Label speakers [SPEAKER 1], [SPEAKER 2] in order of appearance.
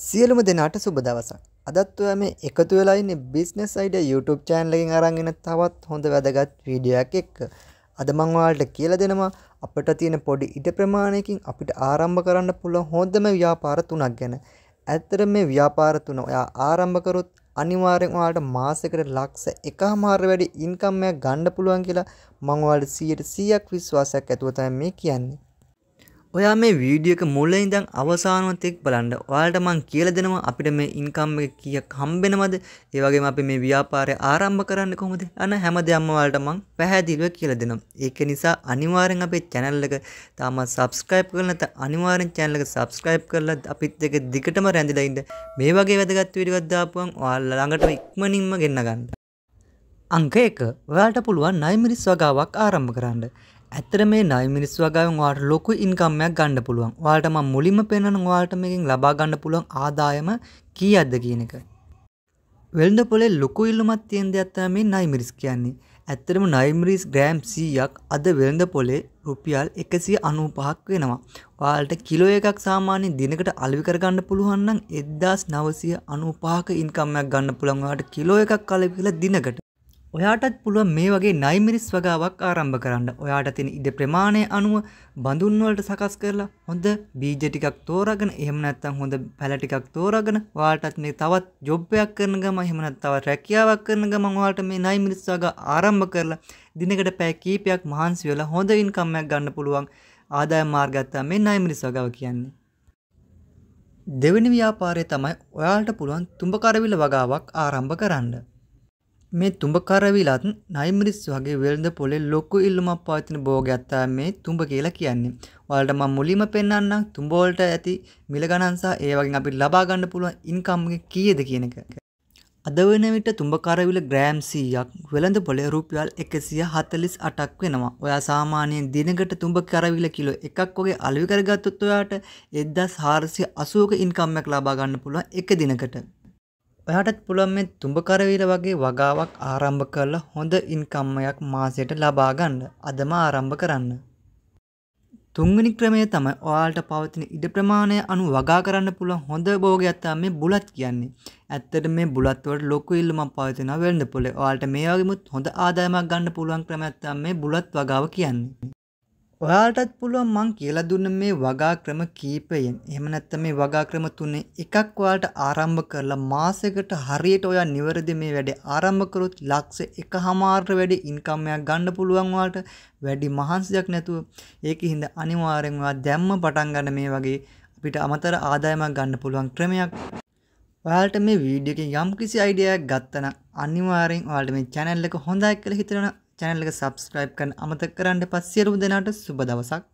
[SPEAKER 1] සියලුම දෙනාට සුබ දවසක් අදත් ඔයා මේ එකතු වෙලායින්නේ බිස්නස් අයිඩ YouTube channel එකෙන් අරන් එන තවත් හොඳ වැදගත් වීඩියෝ එකක් එක්ක අද මම ඔයාලට කියලා දෙනවා අපිට තියෙන පොඩි ඉඩ ප්‍රමාණයකින් අපිට ආරම්භ කරන්න පුළුවන් හොඳම ව්‍යාපාර තුනක් ගැන. ඇත්තට මේ ව්‍යාපාර තුන ඔයා ආරම්භ කරොත් අනිවාර්යෙන් ඔයාලට මාසෙකට ලක්ෂ එකමාර වැඩි ඉන්කම් එකක් ගන්න පුළුවන් කියලා මම ඔයාලට 100% විශ්වාසයක් ඇතුව තමයි මේ කියන්නේ. ඔයා මේ වීඩියක මුල්ල ඉඳන් අවසානවත් එක් බලන්න ඔයාලට මං කියලා දෙනවා අපිට මේ ඉන්කම් එක කීයක් හම්බෙනවද ඒ වගේම අපි මේ ව්‍යාපාරය ආරම්භ කරන්න කොහොමද අන හැම දෙයක්ම ඔයාලට මං පැහැදිලිව කියලා දෙනවා ඒක නිසා අනිවාර්යෙන් අපේ channel එක තාමත් subscribe කරලා නැත්නම් අනිවාර්යෙන් channel එක subscribe කරලා අපිත් එක්ක දිගටම රැඳිලා ඉන්න මේ වගේ වැදගත් වීඩියෝ එකක් දාපුවම් ඔයාලා ළඟට ඉක්මනින්ම ගෙන්න ගන්න අංක 1 ඔයාලට පුළුවන් නයිමිරිස් වගාවක් ආරම්භ කරන්න ඇතර මේ නයි මිනිස් වගේම වාට ලොකු ඉන්කම්මයක් ගණ්ඩ පුළුවන් වාටම මුලිම පෙන්න්න වාට මේකින් ලබා ගණඩ පුළුවන් ආදායම කී අද කියන එක. වෙල්ඩ පොලේ ලොකු ඉල්ලුමත් තියෙන් දෙයක්ත්තම මේ නයිමිරිස් කියන්නේ ඇත්තරම නයිමරිස් ග්‍රෑම් සීයක් අද වෙළඳ පොලේ රුපියල් එකසිය අනූ පහක් වෙනවා. වාල්ට කිලෝ එකක් සාමාන්‍ය දිනකට අල්විකරගන්න පුළුවන්නම් එද්දාස් නවසය අනූපාක ඉන්කම්මයක් ගන්න පුළන්වාට කිලෝ එකක් කලවිල දිනකට. ඔයාටත් පුළුවන් මේ වගේ නයිමිරිස් වගාවක් ආරම්භ කරන්න. ඔයාට තියෙන ඉඩ ප්‍රමාණය අනුව බඳුන් වලට සකස් කරලා හොඳ බීජ ටිකක් තෝරාගෙන එහෙම නැත්නම් හොඳ පැල ටිකක් තෝරාගෙන ඔයාටත් මේ තවත් ජොබ් එකක් කරන ගමන් එහෙම නැත්නම් තවත් රැකියාවක් කරන ගමන් ඔයාලට මේ නයිමිරිස් වගා ආරම්භ කරලා දිනකට පැය කීපයක් මහන්සි වෙලා හොඳ ඉන්කම් එකක් ගන්න පුළුවන් ආදායම් මාර්ගයක් තමයි මේ නයිමිරිස් වගාව කියන්නේ. දෙවෙනි ව්‍යාපාරය තමයි ඔයාලට පුළුවන් තුඹකරවිල වගාවක් ආරම්භ කරන්න. මේ තුඹ කරවිලත් නයිමරිස් වගේ වෙළඳ පොලේ ලොකු ඉල්ලුමක් පවතින භෝගයක් තමයි මේ තුඹ කියලා කියන්නේ. ඔයාලට මම මුලින්ම පෙන්වන්නම් තුඹ වලට ඇති මිල ගණන් සහ ඒ වගේ අපිට ලබා ගන්න පුළුවන් ඉන්කම් එක කීයද කියන එක. අද වෙන විට තුඹ කරවිල ග්‍රෑම් 100ක් වෙළඳ පොලේ රුපියල් 148ක් වෙනවා. ඔයා සාමාන්‍යයෙන් දිනකට තුඹ කරවිල කිලෝ එකක් වගේ අලෙවි කරගත්තොත් ඔයාට 1480ක ඉන්කම් එකක් ලබා ගන්න පුළුවන් එක දිනකට. ඔයාටත් පුළුවන් මේ තුඹකරවීර වගේ වගාවක් ආරම්භ කරලා හොඳ ඉන්කම්මයක් මාසයට ලබා ගන්න අදම ආරම්භ කරන්න. තුන්වෙනි ක්‍රමය තමයි ඔයාලට පවතින ඉඩ ප්‍රමාණය අනුව වගා කරන්න පුළුවන් හොඳ භෝගයක් තමයි මේ බුලත් කියන්නේ. ඇත්තට මේ බුලත් වලට ලොකු ඉල්ලුමක් පවතිනවා වෙළඳපොලේ. ඔයාලට මේ වගේමුත් හොඳ ආදායමක් ගන්න පුළුවන් ක්‍රමයක් තමයි මේ බුලත් වගාව කියන්නේ. ඔයාටත් පුළුවන් මං කියලා දුන්න මේ වගා ක්‍රම කීපයෙන් එහෙම නැත්නම් මේ වගා ක්‍රම තුනේ එකක් ඔයාලට ආරම්භ කරලා මාසෙකට හරියට ඔයා නිවැරදි මේ වැඩේ ආරම්භ කරොත් ලක්ෂ 1මාරට වැඩි ඉන්කම් එකක් ගන්න පුළුවන් ඔයාලට වැඩි මහන්සියක් නැතුව ඒකෙ හින්දා අනිවාර්යෙන් ඔයා දැම්ම පටන් ගන්න මේ වගේ අපිට අමතර ආදායමක් ගන්න පුළුවන් ක්‍රමයක් ඔයාලට මේ වීඩියෝ එකෙන් යම්කිසි අයිඩියාවක් ගත්තනම් අනිවාර්යෙන් ඔයාලට මේ channel එක හොඳයි කියලා හිතනවා චැනල් එක සබස්ක්‍රයිබ් කරන අමතක කරන්න පස්සියරුම් දෙනාට සුබ දවසක්